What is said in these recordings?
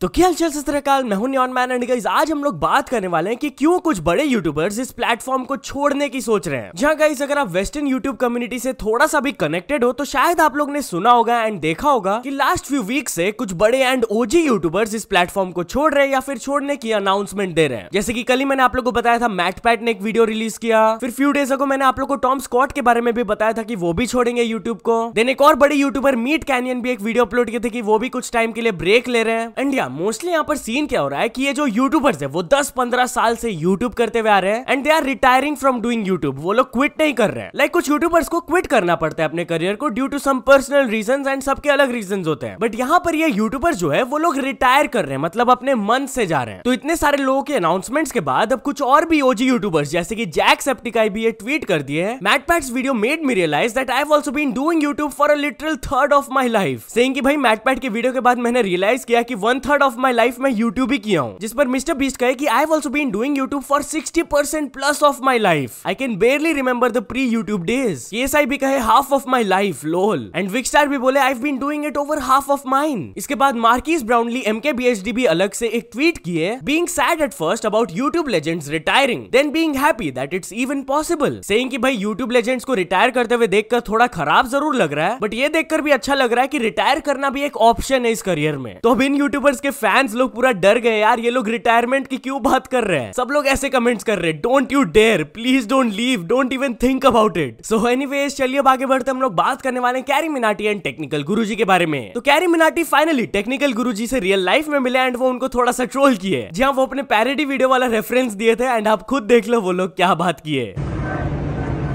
तो क्या चल सतरकाल मैं हूं न्यॉन मैन एंड गाइज आज हम लोग बात करने वाले हैं कि क्यों कुछ बड़े यूट्यूबर्स इस प्लेटफॉर्म को छोड़ने की सोच रहे हैं जहां गाइज अगर आप वेस्टर्न यूट्यूब कम्युनिटी से थोड़ा सा भी कनेक्टेड हो तो शायद आप लोग ने सुना होगा एंड देखा होगा कि लास्ट फ्यू वीक से कुछ बड़े एंड ओजी यूट्यूबर्स इस प्लेटफॉर्म को छोड़ रहे या फिर छोड़ने की अनाउंसमेंट दे रहे हैं जैसे की कल ही मैंने आप लोग को बताया था मैट पैट ने एक वीडियो रिलीज किया फिर फ्यू डेज अगो मैंने आप लोग को टॉम स्कॉट के बारे में भी बताया था कि वो भी छोड़ेंगे यूट्यूब को देन एक और बड़े यूट्यूबर मीट कैनियन भी एक वीडियो अपलोड किए थे कि वो भी कुछ टाइम के लिए ब्रेक ले रहे हैं एंड मोस्टली यहाँ पर सीन क्या हो रहा है कि ये जो यूट्यूबर्स है वो 10-15 साल से यूट्यूब करते हुए आ रहे हैं and they are retiring from doing YouTube वो लोग क्विट नहीं कर रहे हैं लाइक like, कुछ यूट्यूबर्स को क्विट करना पड़ता है अपने करियर को due to some personal reason and सबके अलग रीजन होते हैं बट यहाँ पर ये यूट्यूबर जो है वो लोग रिटायर कर रहे हैं मतलब अपने मन से जा रहे हैं तो इतने सारे लोगों के अनाउंसमेंट्स के बाद अब कुछ और भी ओजी यूट्यूबर्स जैसे कि जैक सेप्टिकाई भी ये ट्वीट कर दिए हैं Matt Pat's video made me realize that I also been doing YouTube for a literal third of my life saying कि भाई मैट पैट के वीडियो के बाद मैंने रियलाइज किया कि one third period of my life मैं यूट्यूब ही किया हूँ जिस पर मिस्टर बीस्ट कहे की I also been doing YouTube for sixty percent plus of my life I can barely remember the pre YouTube days S I भी कहे half of my life lol and Vikkstar भी बोले I been doing it over half of mine इसके बाद Marques Brownlee M K B H D भी अलग से एक ट्वीट किए being sad at first about YouTube legends retiring then being happy that it's even possible saying कि भाई YouTube legends को रिटायर करते हुए देखकर थोड़ा खराब जरूर लग रहा है बट ये देखकर भी अच्छा लग रहा है कि रिटायर करना भी एक ऑप्शन है इस करियर में तो अब इन यूट्यूबर्स के के फैंस लोग पूरा डर गए यार ये लोग रिटायरमेंट की क्यों बात कर रहे हैं सब लोग ऐसे कमेंट्स कर रहे हैं don't you dare please don't leave don't even think about it so any चलिए अब आगे बढ़ते हम लोग बात करने वाले कैरी मिनाटी एंड टेक्निकल गुरु के बारे में तो कैरी मिनाटी फाइनली टेक्निकल गुरु से रियल लाइफ में मिले एंड वो उनको थोड़ा सा ट्रोल किए जी हाँ वो अपने पैरेडी वीडियो वाला रेफरेंस दिए थे एंड आप खुद देख लो वो लोग क्या बात किए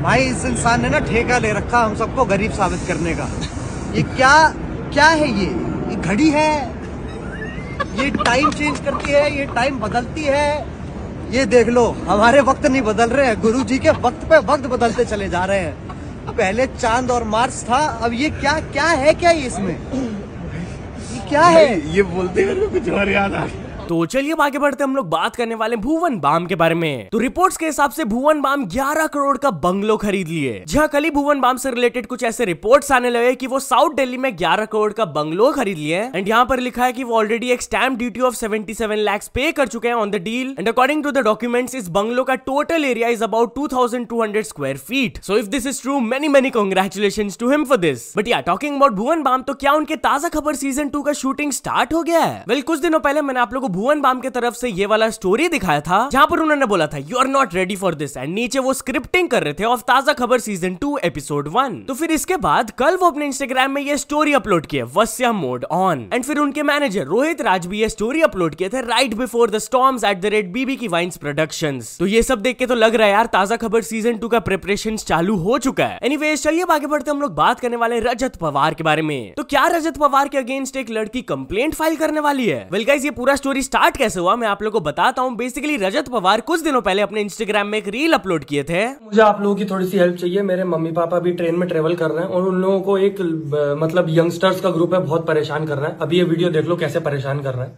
भाई इस इंसान ने ना ठेका ले रखा हम सबको गरीब साबित करने का ये क्या क्या है ये, ये घड़ी है ये टाइम चेंज करती है ये टाइम बदलती है ये देख लो हमारे वक्त नहीं बदल रहे हैं गुरु जी के वक्त पे वक्त बदलते चले जा रहे हैं पहले चांद और मार्च था अब ये क्या क्या है क्या इसमें ये क्या है ये बोलते हैं तो कुछ और याद आ गया तो चलिए आगे बढ़ते हम लोग बात करने वाले भुवन बाम के बारे में तो रिपोर्ट्स के हिसाब से भुवन बाम 11 करोड़ का बंगलो खरीद लिए जहां कल ही भुवन बाम से रिलेटेड कुछ ऐसे रिपोर्ट्स आने लगे कि वो साउथ दिल्ली में 11 करोड़ का बंगलो खरीद लिए एंड यहाँ पर लिखा है कि वो ऑलरेडी एक stamp duty of seventy seven pay कर चुके हैं on the deal and according to the documents इस बंगलो का total area is about two square feet so if this is true many many congratulation to him for this but yeah talking about Bhuvan Bam तो क्या उनके Taaza Khabar season two का shooting start हो गया है well well, कुछ दिनों पहले मैंने आप लोगों भुवन बाम के तरफ से ये वाला स्टोरी दिखाया था जहाँ पर उन्होंने बोला था you are not ready for this and नीचे वो स्क्रिप्टिंग कर रहे थे ऑफ ताजा Khabar season to episode one तो फिर इसके बाद कल वो अपने इंस्टाग्राम में ये स्टोरी अपलोड किए वस्या मोड ऑन एंड फिर उनके मैनेजर रोहित राज भी ये स्टोरी अपलोड किए थे right before the storms at the rate BB Ki Vines production तो ये सब देख के तो लग रहा है यार ताजा खबर सीजन टू का प्रिपरेशन चालू हो चुका है एनी चलिए आगे बढ़ते हम लोग बात करने वाले रजत पवार के बारे में तो क्या रजत पवार के अगेंस्ट एक लड़की कंप्लेंट फाइल करने वाली है वेल well, गाइस ये पूरा स्टोरी स्टार्ट कैसे हुआ मैं आप लोगों को बताता हूँ बेसिकली रजत पवार कुछ दिनों पहले अपने इंस्टाग्राम में एक रील अपलोड किए थे मुझे आप लोगों की थोड़ी सी हेल्प चाहिए मेरे मम्मी पापा भी ट्रेन में ट्रेवल कर रहे हैं और उन लोगों को एक मतलब यंगस्टर्स का ग्रुप है बहुत परेशान कर रहा है अभी ये वीडियो देख लो कैसे परेशान कर रहे हैं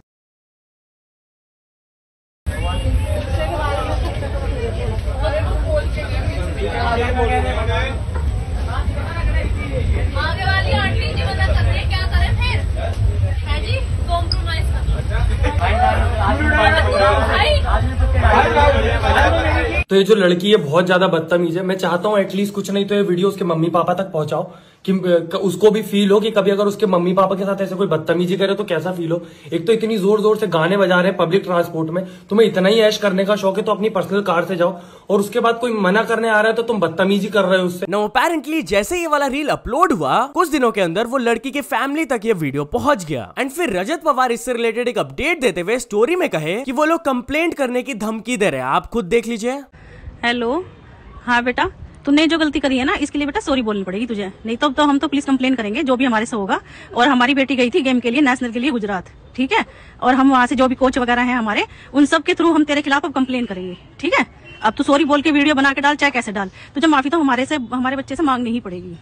Yeah, yeah, yeah. तो ये जो लड़की है बहुत ज्यादा बदतमीज है मैं चाहता हूँ एटलीस्ट कुछ नहीं तो ये वीडियो उसके मम्मी पापा तक पहुंचाओ कि उसको भी फील हो कि कभी अगर उसके मम्मी पापा के साथ ऐसे कोई बदतमीजी करे तो कैसा फील हो एक तो इतनी जोर जोर से गाने बजा रहे हैं पब्लिक ट्रांसपोर्ट में तुम्हें इतना ही ऐश करने का शौक है तो अपनी पर्सनल कार से जाओ और उसके बाद कोई मना करने आ रहा है तो तुम बदतमीजी कर रहे हो उससे नो अपेरेंटली जैसे ये वाला रील अपलोड हुआ कुछ दिनों के अंदर वो लड़की के फैमिली तक ये वीडियो पहुंच गया एंड फिर रजत पवार इससे रिलेटेड एक अपडेट देते हुए स्टोरी में कहे की वो लोग कंप्लेंट करने की धमकी दे रहे हैं आप खुद देख लीजिए हेलो हाँ बेटा तूने जो गलती करी है ना इसके लिए बेटा सॉरी बोलनी पड़ेगी तुझे नहीं तो, तो हम तो पुलिस कंप्लेन करेंगे जो भी हमारे से होगा और हमारी बेटी गई थी गेम के लिए नेशनल के लिए गुजरात ठीक है और हम वहाँ से जो भी कोच वगैरह हैं हमारे उन सब के थ्रू हम तेरे खिलाफ अब कंप्लेन करेंगे ठीक है अब तू सॉरी बोल के वीडियो बना के डाल चाहे कैसे डाल तुझे माफी तो हमारे से हमारे बच्चे से मांगनी ही पड़ेगी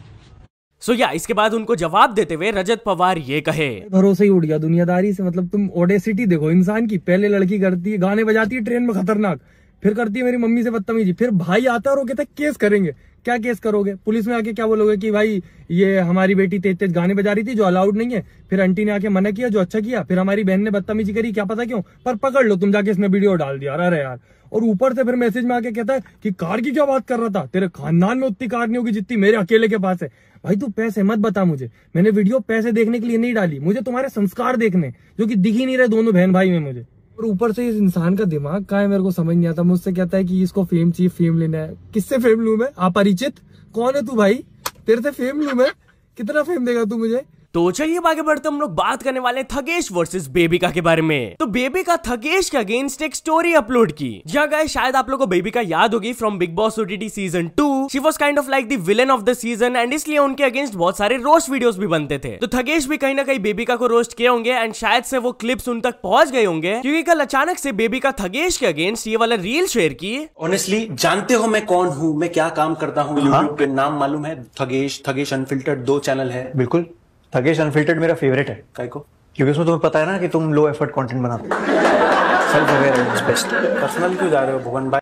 सो so, या yeah, इसके बाद उनको जवाब देते हुए रजत पवार ये कहे भरोसे ही उड़ गया दुनियादारी से मतलब तुम ओडेसिटी देखो इंसान की पहले लड़की करती है गाने बजाती है ट्रेन में खतरनाक फिर करती है मेरी मम्मी से बदतमीजी फिर भाई आता है और वो कहता है केस करेंगे क्या केस करोगे पुलिस में आके क्या बोलोगे कि भाई ये हमारी बेटी तेज तेज गाने बजा रही थी जो अलाउड नहीं है फिर आंटी ने आके मना किया जो अच्छा किया फिर हमारी बहन ने बदतमीजी करी क्या पता क्यों पर पकड़ लो तुम जाके इसने वीडियो डाल दिया अरे यार और ऊपर से फिर मैसेज में आके कहता है कि कार की क्या बात कर रहा था तेरे खानदान में उतनी कार नहीं होगी जितनी मेरे अकेले के पास है भाई तू पैसे मत बता मुझे मैंने वीडियो पैसे देखने के लिए नहीं डाली मुझे तुम्हारे संस्कार देखने जो कि दिख ही नहीं रहे दोनों बहन भाई में मुझे और ऊपर से इस इंसान का दिमाग का है मेरे को समझ नहीं आता मुझसे कहता है कि इसको फेम चाहिए फेम लेना है किससे फेम लू मैं अपरिचित कौन है तू भाई तेरे से फेम लू मैं कितना फेम देगा तू मुझे तो चलिए आगे बढ़ते हम लोग बात करने वाले थगेश वर्सेस बेबिका के बारे में तो बेबिका थगेश के अगेंस्ट एक स्टोरी अपलोड की जहाँ गए शायद आप लोगों को बेबिका याद होगी from Bigg Boss OTT season two she was kind of like the villain of the season and इसलिए उनके अगेंस्ट बहुत सारे रोस्ट वीडियो भी बनते थे तो थगेश भी कहीं ना कहीं बेबिका को रोस्ट किए होंगे एंड शायद से वो क्लिप्स उन तक पहुंच गए होंगे क्योंकि कल अचानक से बेबिका थगेश के अगेंस्ट ये वाला रील शेयर की ऑनेस्टली जानते हो मैं कौन हूँ मैं क्या काम करता हूँ यूट्यूब हाँ। पे नाम मालूम है थगेश थगेश अनफिल्टर्ड दो चैनल है बिल्कुल थकेश अनफिल्टर्ड मेरा फेवरेट है काय को क्योंकि उसमें तुम्हें पता है ना कि तुम लो एफर्ट कंटेंट बनाते हो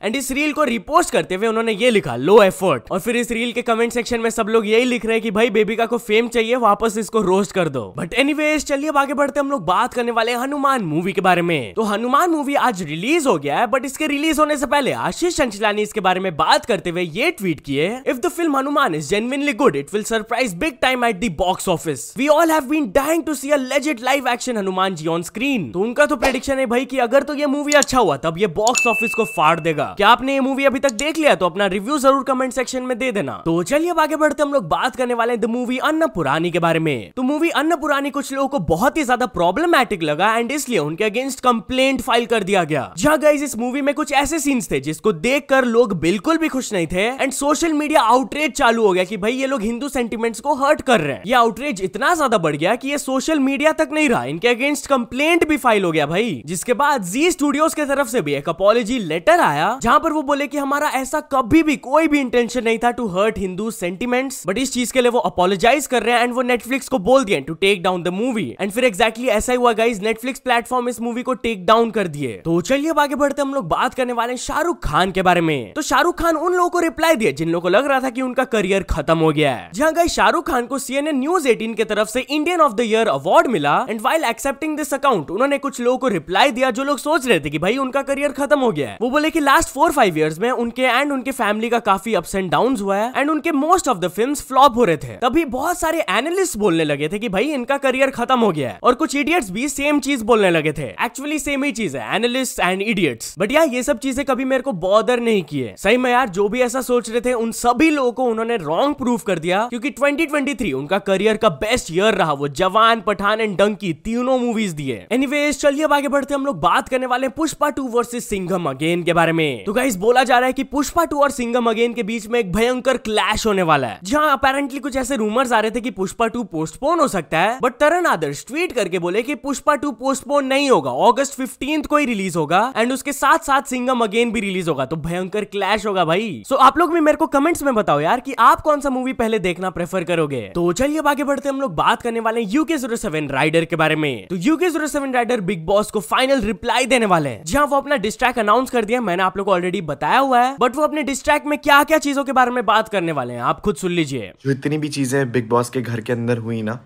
एंड इस रील को रिपोस्ट करते हुए उन्होंने ये लिखा लो एफर्ट और फिर इस रील के कमेंट सेक्शन में सब लोग यही लिख रहे हैं कि भाई बेबिका को फेम चाहिए वापस इसको रोस्ट कर दो बट एनीवेज चलिए अब आगे बढ़ते हम लोग बात करने वाले हनुमान मूवी के बारे में तो हनुमान मूवी आज रिलीज हो गया है बट इसके रिलीज होने से पहले आशीष चंचलानी इसके बारे में बात करते हुए ये ट्वीट किए if the film Hanuman is genuinely good it will surprise big time at the box office we all have been dying to see a live action Hanuman ji on screen तो उनका तो प्रेडिक्शन है भाई कि अगर तो तो ये मूवी अच्छा हुआ तब ये बॉक्स ऑफिस को फाड़ देगा क्या आपने ये मूवी अभी तक देख लिया तो अपना रिव्यू जरूर कमेंट सेक्शन में दे देना तो चलिए अब आगे बढ़ते हम लोग बात करने वाले द मूवी अन्नपुरानी के बारे में तो मूवी अन्नपुरानी कुछ लोगों को बहुत ही ज्यादा प्रॉब्लमैटिक लगा एंड इसलिए उनके अगेंस्ट कंप्लेंट फाइल कर दिया गया जहाँ गाइज इस मूवी में कुछ ऐसे सीन्स थे जिसको देख लोग बिल्कुल भी खुश नहीं थे एंड सोशल मीडिया आउटरीच चालू हो गया की भाई ये लोग हिंदू सेंटिमेंट्स को हर्ट कर रहे हैं ये आउटरीच इतना ज्यादा बढ़ गया की ये सोशल मीडिया तक नहीं रहा इनके अगेंस्ट कंप्लेंट भी फाइल हो गया भाई जिसके बाद जी जी स्टूडियोज के तरफ से भी एक अपोलॉजी लेटर आया जहाँ पर वो बोले की हमारा ऐसा कभी भी कोई भी इंटेंशन नहीं था to hurt Hindu sentiments but इस चीज के लिए वो अपॉलोजाइज कर रहे हैं एंड वो नेटफ्लिक्स को बोल दिए to take down the movie and फिर एक्जैक्टली ऐसा ही हुआ गाइज नेटफ्लिक्स प्लेटफॉर्म इस मूवी को टेक डाउन कर दिए तो चलिए अब आगे बढ़ते हम लोग बात करने वाले शाहरुख खान के बारे में तो शाहरुख खान उन लोगों को रिप्लाई दिए जिन लोगों को लग रहा था कि उनका करियर खत्म हो गया है जहाँ गई शाहरुख खान को सीएनएन न्यूज एटीन की तरफ से Indian of the year award मिला and while accepting this account उन्होंने कुछ लोगों को रिप्लाई दिया जो लोग सोच सोच रहे थे कि भाई उनका करियर खत्म हो गया है वो बोले कि लास्ट फोर फाइव ईयर्स में उनके एंड उनके फैमिली का काफी अप्स एंड डाउन हुआ है एंड उनके most of the film flop हो रहे थे तभी बहुत सारे एनालिस्ट बोलने लगे थे कि भाई इनका करियर खत्म हो गया है और कुछ इडियट्स भी सेम चीज बोलने लगे थे एक्चुअली सेम ही चीज है एनालिस्ट एंड इडियट्स बट यार ये सब चीजें कभी मेरे को बॉदर नहीं किए सही में यार जो भी ऐसा सोच रहे थे उन सभी लोगों को उन्होंने रॉन्ग प्रूव कर दिया क्योंकि 2023 उनका करियर का बेस्ट ईयर रहा वो जवान पठान एंड डंकी तीनों मूवीज दिए एनीवेज चलिए अब आगे बढ़ते हम लोग बात करने करने वाले हैं Pushpa two versus Singham again के बारे में तो गाइस बोला जा रहा है कि पुष्पा टू और सिंघम अगेन के बीच में एक भयंकर क्लैश होने वाला है जहाँ अपेरेंटली कुछ ऐसे रूमर्स आ रहे थे कि पुष्पा टू पोस्टपोन हो सकता है बट तरन आदर्श ट्वीट करके बोले की पुष्पा टू पोस्टपोन नहीं होगा ऑगस्ट फिफ्टीन को ही रिलीज होगा एंड उसके साथ साथ सिंगम अगेन भी रिलीज होगा तो भयंकर क्लैश होगा भाई सो आप लोग भी मेरे को कमेंट्स में बताओ यार कि आप कौन सा मूवी पहले देखना प्रेफर करोगे तो चलिए आगे बढ़ते हम लोग बात करने वाले यूके जीरो सेवन राइडर के बारे में तो UK zero seven rider Bigg Boss को फाइनल रिप्लाई देने वाले हैं जहाँ वो अपना डिस्ट्रैक्ट अनाउंस कर दिया मैंने आप लोग को ऑलरेडी बताया हुआ है बट वो अपने डिस्ट्रैक्ट में क्या क्या चीजों के बारे में बात करने वाले हैं आप खुद सुन लीजिए जो इतनी भी चीजें बिग बॉस के घर के अंदर हुई ना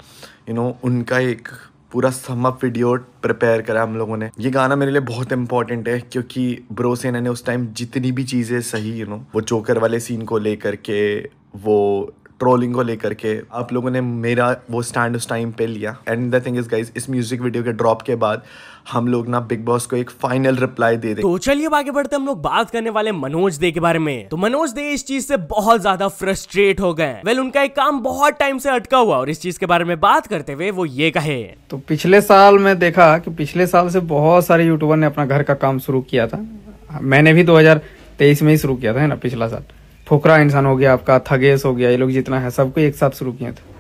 यू नो उनका एक पूरा समअप वीडियो प्रिपेयर करा हम लोगों ने ये गाना मेरे लिए बहुत इंपॉर्टेंट है क्योंकि ब्रो सेना ने उस टाइम जितनी भी चीज़ें सही यू नो वो जोकर वाले सीन को लेकर के वो ट्रोलिंग को लेकर के आप लोगों ने मेरा वो स्टैंड उस टाइम पे लिया and the thing is guys इस म्यूज़िक वीडियो के ड्रॉप के बाद हम लोग ना बिग बॉस को एक फाइनल रिप्लाई दे दे तो चलिए आगे बढ़ते हम लोग बात करने वाले मनोज दे के बारे में तो मनोज दे इस चीज से बहुत ज्यादा फ्रस्ट्रेट हो गए वेल उनका एक काम बहुत टाइम से अटका हुआ और इस चीज के बारे में बात करते हुए वो ये कहे तो पिछले साल में देखा की पिछले साल से बहुत सारे यूट्यूबर ने अपना घर का काम शुरू किया था मैंने भी दो में ही शुरू किया था है ना पिछला साल फोकरा इंसान हो गया आपका थगेस हो गया ये लोग जितना है सबको एक साथ शुरू किया था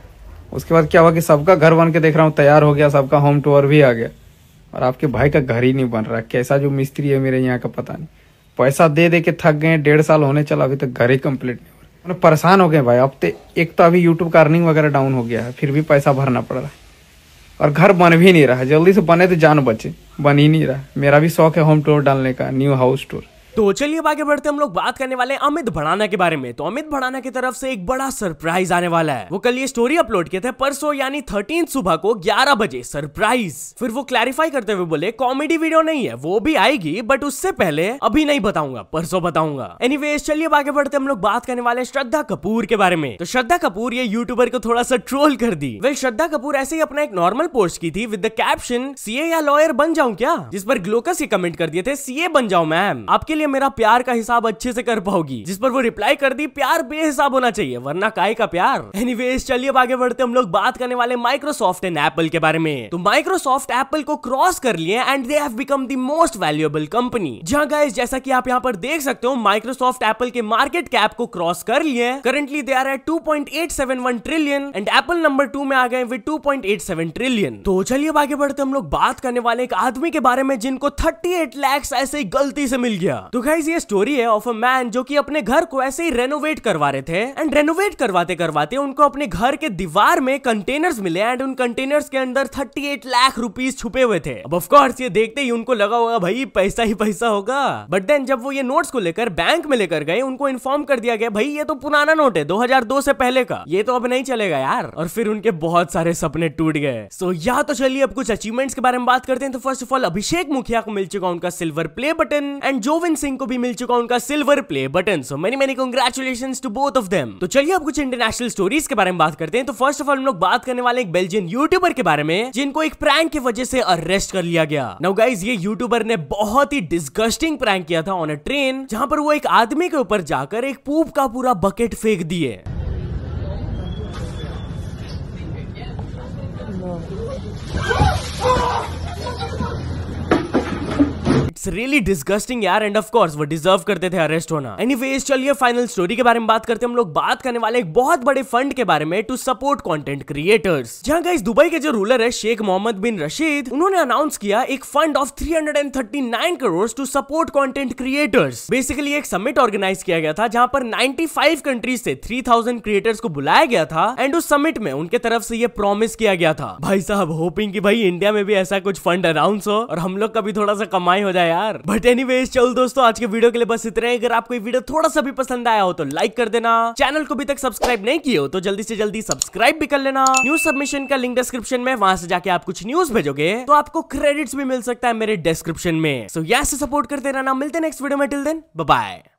उसके बाद क्या हुआ कि सबका घर बन के देख रहा हूँ तैयार हो गया सबका होम टूर भी आ गया और आपके भाई का घर ही नहीं बन रहा कैसा जो मिस्त्री है मेरे यहाँ का पता नहीं पैसा दे दे के थक गए डेढ़ साल होने चला अभी तक घर ही कम्प्लीट नहीं हो रहा मतलब परेशान हो गए भाई अब तो एक तो अभी यूट्यूब का अर्निंग वगैरह डाउन हो गया है फिर भी पैसा भरना पड़ रहा है और घर बन भी नहीं रहा जल्दी से बने तो जान बचे बन ही नहीं रहा मेरा भी शौक है होम टूर डालने का न्यू हाउस टूर तो चलिए आगे बढ़ते हम लोग बात करने वाले अमित भड़ाना के बारे में तो अमित भड़ाना की तरफ से एक बड़ा सरप्राइज आने वाला है वो कल ये स्टोरी अपलोड किए थे परसों यानी थर्टीन सुबह को ग्यारह बजे सरप्राइज फिर वो क्लैरिफाई करते हुए बोले कॉमेडी वीडियो नहीं है वो भी आएगी बट उससे पहले अभी नहीं बताऊंगा परसों बताऊंगा एनी चलिए आगे बढ़ते हम लोग बात करने वाले श्रद्धा कपूर के बारे में तो श्रद्धा कपूर ये यूट्यूबर को थोड़ा सा ट्रोल कर दी वे श्रद्धा कपूर ऐसे ही अपना एक नॉर्मल पोस्ट की थी विद द कैप्शन सीए या लॉयर बन जाऊं क्या जिस पर ग्लोकस ये कमेंट कर दिए थे सीए बन जाओ मैम आपके लिए मेरा प्यार का हिसाब अच्छे से कर पाओगी जिस पर वो रिप्लाई कर दी प्यार बेहिसाब होना चाहिए वरना काय का प्यार एनीवेज चलिए आगे बढ़ते हम लोग बात करने वाले माइक्रोसॉफ्ट एंड एप्पल के बारे में तो माइक्रोसॉफ्ट एप्पल को क्रॉस कर लिए and they have become the most valuable company जहां गाइस जैसा कि आप यहां पर देख सकते हो माइक्रोसॉफ्ट एप्पल के मार्केट कैप को क्रॉस कर लिए currently they are at 2.871 trillion and Apple number 2 में आ गए विद 2.87 ट्रिलियन तो चलिए आगे बढ़ते हम लोग बात करने वाले एक आदमी के बारे में जिनको 38 लाख ऐसे गलती से मिल गया तो तो गाइज ये स्टोरी है ऑफ अ मैन जो कि अपने घर को ऐसे ही रेनोवेट करवा रहे थे एंड रेनोवेट करवाते करवाते उनको अपने घर के दीवार में कंटेनर्स मिले एंड उन कंटेनर्स के अंदर 38 लाख रुपीस छुपे हुए थे अब ऑफकोर्स ये देखते ही उनको लगा होगा भाई पैसा ही पैसा होगा बट देन जब वो ये नोट्स को लेकर बैंक में लेकर गए उनको इन्फॉर्म कर दिया गया भाई ये तो पुराना नोट है दो से पहले का ये तो अब नहीं चलेगा यार और फिर उनके बहुत सारे सपने टूट गए सो so, या तो चलिए अब कुछ अचीवमेंट्स के बारे में बात करते हैं तो फर्स्ट ऑफ ऑल अभिषेक मुखिया को मिल चुका उनका silver play button and Jovin Singh को भी मिल चुका उनका silver play button so many many congratulation to both of them तो चलिए अब कुछ इंटरनेशनल स्टोरीज के बारे में बात करते हैं तो फर्स्ट ऑफ ऑल हम लोग बात करने वाले एक बेल्जियन यूट्यूबर के बारे में जिनको एक प्रैंक की वजह से अरेस्ट कर लिया गया नव गाइज ये यूट्यूबर ने बहुत ही डिस्गस्टिंग प्रैंक किया था ऑन अ ट्रेन जहां पर वो एक आदमी के ऊपर जाकर एक पूप का पूरा बकेट फेंक दिए No. इट्स रियली डिस्गस्टिंग यार एंड ऑफ कोर्स वो डिजर्व करते थे अरेस्ट होना एनीवेज चलिए फाइनल स्टोरी के बारे में बात करते हैं हम लोग बात करने वाले एक बहुत बड़े फंड के बारे में टू सपोर्ट कंटेंट क्रिएटर्स जहां गाइस दुबई के जो रूलर है शेख मोहम्मद बिन रशीद उन्होंने अनाउंस किया एक fund of 339 crore to support content creators basically एक समिट ऑर्गेनाइज किया गया था जहां पर 95 कंट्रीज से 3000 क्रिएटर्स को बुलाया गया था एंड उस समिट में उनके तरफ से ये प्रॉमिस किया गया था भाई साहब होपिंग कि भाई इंडिया में भी ऐसा कुछ फंड अनाउंस हो और हम लोग का भी थोड़ा सा कमाई हो जाए यार बट एनी चल दोस्तों आज के वीडियो के लिए बस इतना ही अगर आपको ये वीडियो थोड़ा सा भी पसंद आया हो तो लाइक कर देना चैनल को अभी तक सब्सक्राइब नहीं किया हो तो जल्दी से जल्दी सब्सक्राइब भी कर लेना न्यूज सबमिशन का लिंक डिस्क्रिप्शन में वहां से जाके आप कुछ न्यूज भेजोगे तो आपको क्रेडिट्स भी मिल सकता है मेरे डिस्क्रिप्शन में सो यहाँ से सपोर्ट करते रहना मिलते नेक्स्ट वीडियो में टिल देन बाय